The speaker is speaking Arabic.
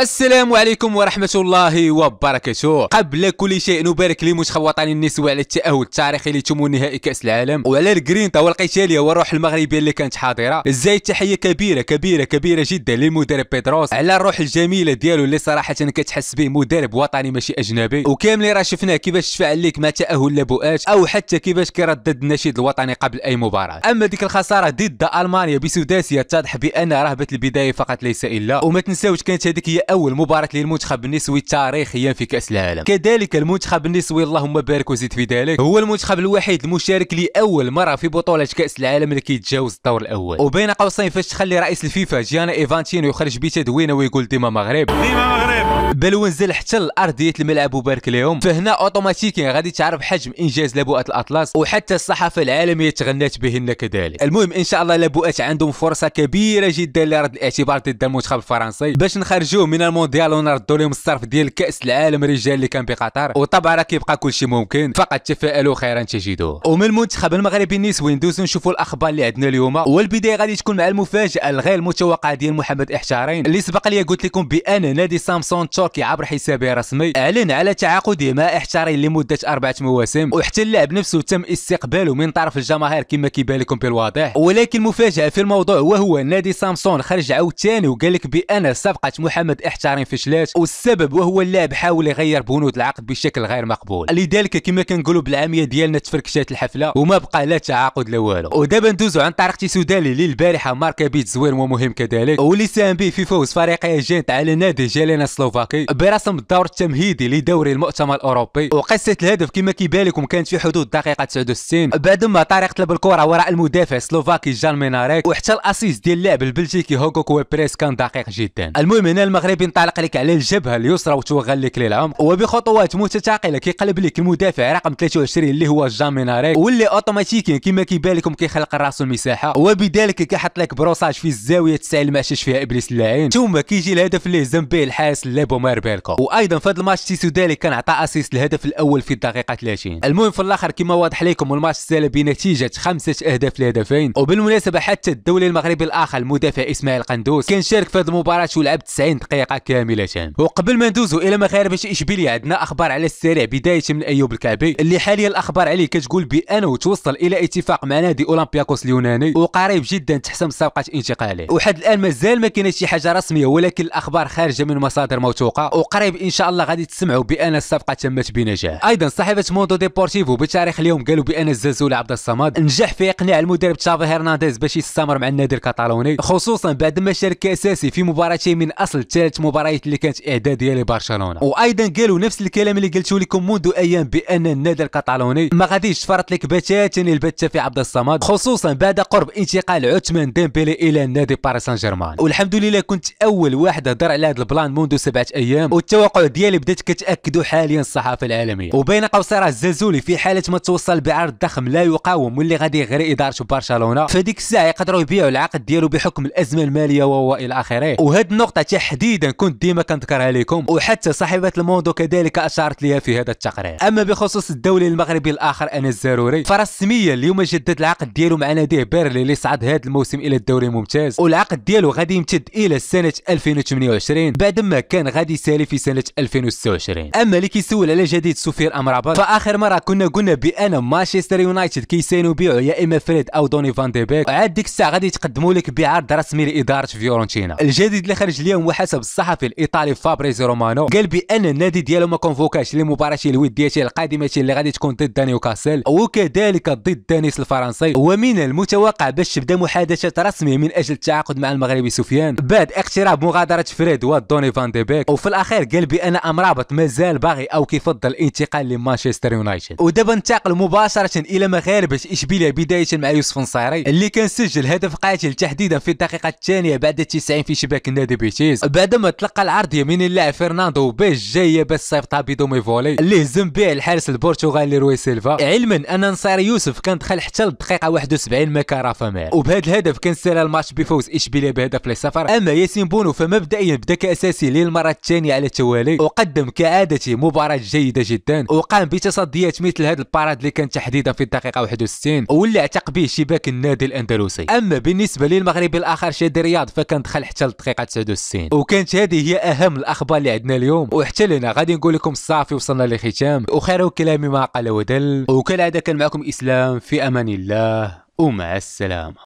السلام عليكم ورحمة الله وبركاته قبل كل شيء نبارك للمنتخب الوطني النسوي على التأهل التاريخي لثمن نهائي كأس العالم وعلى الجرينتا والقتالية والروح المغربية اللي كانت حاضرة زي تحية كبيرة كبيرة كبيرة جدا للمدرب بيدروس على الروح الجميلة ديالو اللي صراحة كتحس به مدرب وطني ماشي أجنبي وكامل راه شفناه كيفاش تفاعل ليك مع تأهل لبؤات أو حتى كيفاش كيردد النشيد الوطني قبل أي مباراة أما ديك الخسارة ضد ألمانيا بسداسية اتضح بأن رهبة البداية فقط ليس إلا وما تنساوش كانت هذيك هي اول مباراه للمنتخب النسوي تاريخيا في كاس العالم كذلك المنتخب النسوي اللهم بارك وزيد في ذلك هو المنتخب الوحيد المشارك لاول مره في بطوله كاس العالم اللي كيتجاوز الدور الاول وبين قوسين فاش تخلي رئيس الفيفا جيانا ايفانتينو يخرج بتدوينه ويقول ديما مغرب ديما مغرب بل ونزل حتى لارضيه الملعب وبارك لهم فهنا اوتوماتيكيا غادي تعرف حجم انجاز لبؤه الاطلس وحتى الصحافه العالميه تغنات بهن كذلك المهم ان شاء الله لبؤه عندهم فرصه كبيره جدا لرد الاعتبار ضد المنتخب الفرنسي باش نخرجوه من المونديال ونردوا لهم الصرف ديال كاس العالم رجال اللي كان بقطر وطبعا راه كيبقى كل شيء ممكن فقط تفائلوا خيرا تجدوه ومن المنتخب المغربي النسوي ندوزو نشوفوا الاخبار اللي عندنا اليوم والبدايه غادي تكون مع المفاجاه الغير متوقعه ديال محمد احتارين اللي سبق لي قلت لكم بان نادي سامسون التركي عبر حسابه الرسمي أعلن على تعاقده مع احتاري لمدة أربعة مواسم وحتى اللاعب نفسه تم استقباله من طرف الجماهير كما كيبان لكم بالواضح ولكن المفاجأة في الموضوع وهو نادي سامسون خرج عاوتاني وقال لك بأن صفقة محمد احتارين فشلات والسبب وهو اللاعب حاول يغير بنود العقد بشكل غير مقبول لذلك كما كنقولوا بالعامية ديالنا تفركشات الحفلة وما بقى لا تعاقد لا والو ودابا ندوزو عن طريق اللي للبارحة ماركا بيت زوين ومهم كذلك واللي ساهم به في فوز فريق جينت على نادي جيلينا سلوفاك الوثائقي برسم الدور التمهيدي لدوري المؤتمر الاوروبي وقصه الهدف كما كيبان لكم كانت في حدود الدقيقه 69 بعد ما طارق طلب الكره وراء المدافع السلوفاكي جان ميناريك وحتى الاسيس ديال اللاعب البلجيكي هوغو كوبريس كان دقيق جدا المهم هنا المغربي انطلق لك على الجبهه اليسرى وتوغل لك للعمق وبخطوات متثاقله كيقلب لك المدافع رقم 23 اللي هو جان ميناريك واللي اوتوماتيكيا كما كيبان لكم كيخلق راسو المساحه وبذلك كيحط لك بروساج في الزاويه 9 اللي ما فيها ابليس اللعين ثم كيجي الهدف اللي هزم به الحارس اللعب عمر بيلكو وايضا في هذا الماتش تيسو دالي كان عطى اسيست الهدف الاول في الدقيقه 30 المهم في الاخر كما واضح لكم الماتش سال بنتيجه خمسه اهداف لهدفين وبالمناسبه حتى الدولي المغربي الاخر المدافع اسماعيل قندوس كان شارك في هذه المباراه ولعب 90 دقيقه كامله وقبل ما ندوزو الى مغاربه اشبيليه عندنا اخبار على السريع بدايه من ايوب الكعبي اللي حاليا الاخبار عليه كتقول بانه توصل الى اتفاق مع نادي اولمبياكوس اليوناني وقريب جدا تحسم صفقه انتقاله وحد الان مازال ما كاينه شي حاجه رسميه ولكن الاخبار خارجه من مصادر موثوقه مسبوقه وقريب ان شاء الله غادي تسمعوا بان الصفقه تمت بنجاح ايضا صحيفه موندو ديبورتيفو بتاريخ اليوم قالوا بان الزازو عبد الصمد نجح في اقناع المدرب تشافي هرنانديز باش يستمر مع النادي الكتالوني خصوصا بعد ما شارك اساسي في مباراتين من اصل ثلاث مباريات اللي كانت اعداديه لبرشلونه وايضا قالوا نفس الكلام اللي قلته لكم منذ ايام بان النادي الكتالوني ما غاديش تفرط لك بتاتا البته في عبد الصمد خصوصا بعد قرب انتقال عثمان ديمبيلي الى نادي باريس سان جيرمان والحمد لله كنت اول واحد هضر على هذا البلان منذ سبعه ايام والتوقع ديالي بدات كتاكدوا حاليا الصحافه العالميه وبين قوسين راه الزازولي في حاله ما توصل بعرض ضخم لا يقاوم واللي غادي يغري اداره برشلونه فديك الساعه يقدروا يبيعوا العقد ديالو بحكم الازمه الماليه الى اخره وهاد النقطه تحديدا كنت ديما كنذكرها لكم وحتى صاحبه الموندو كذلك اشارت ليها في هذا التقرير اما بخصوص الدولي المغربي الاخر انا الزروري فرسميا اليوم جدد العقد ديالو مع ناديه بيرلي اللي صعد هذا الموسم الى الدوري الممتاز والعقد ديالو غادي يمتد الى سنه 2028 بعد ما كان غادي غادي يسالي في سنه 2026 اما اللي كيسول على جديد سفير امرابط فاخر مره كنا قلنا بان مانشستر يونايتد كيسينو بيعو يا اما فريد او دوني فان دي بيك عاد ديك الساعه غادي يتقدموا لك بعرض رسمي لاداره فيورنتينا الجديد اللي خرج اليوم وحسب الصحفي الايطالي فابريزي رومانو قال بان النادي ديالو ما كونفوكاش لمباراه الوديه القادمه اللي غادي تكون ضد نيوكاسل وكذلك ضد دانيس الفرنسي ومن المتوقع باش تبدا محادثات رسميه من اجل التعاقد مع المغربي سفيان بعد اقتراب مغادره فريد ودوني فان دي بيك وفي الاخير قال بان امرابط مازال باغي او كيفضل الانتقال لمانشستر يونايتد ودابا انتقل مباشره الى مغاربه اشبيليه بدايه مع يوسف نصيري اللي كان سجل هدف قاتل تحديدا في الدقيقه الثانيه بعد 90 في شباك نادي بيتيس بعدما تلقى العرض يمين اللاعب فرناندو باش جايه باش صيفطها بدومي فولي اللي هزم به الحارس البرتغالي روي سيلفا علما ان نصيري يوسف كان دخل حتى الدقيقه 71 ما مع رافا وبهذا الهدف كان سال الماتش بفوز اشبيليه بهدف لصفر اما ياسين بونو فمبدئيا بدا كاساسي للمره الثاني على التوالي وقدم كعادته مباراة جيدة جدا وقام بتصديات مثل هذا الباراد اللي كان تحديدا في الدقيقة 61 واللي اعتق به شباك النادي الاندلسي اما بالنسبة للمغربي الاخر شاد رياض فكان دخل حتى الدقيقة 69 وكانت هذه هي اهم الاخبار اللي عندنا اليوم وحتى لنا غادي نقول لكم صافي وصلنا لختام وخير كلامي ما قال ودل وكالعادة كان معكم اسلام في امان الله ومع السلامة